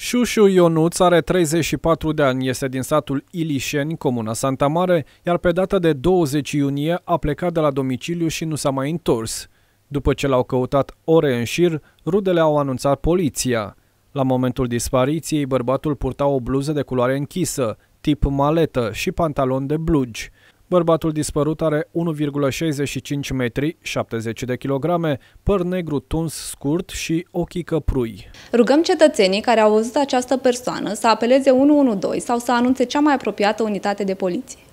Șușu Ionuț are 34 de ani, este din satul Ilișeni, comuna Santa Mare, iar pe data de 20 iunie a plecat de la domiciliu și nu s-a mai întors. După ce l-au căutat ore în șir, rudele au anunțat poliția. La momentul dispariției, bărbatul purta o bluză de culoare închisă, tip maletă și pantalon de blugi. Bărbatul dispărut are 1,65 metri, 70 de kilograme, păr negru tuns scurt și ochii căprui. Rugăm cetățenii care au văzut această persoană să apeleze 112 sau să anunțe cea mai apropiată unitate de poliție.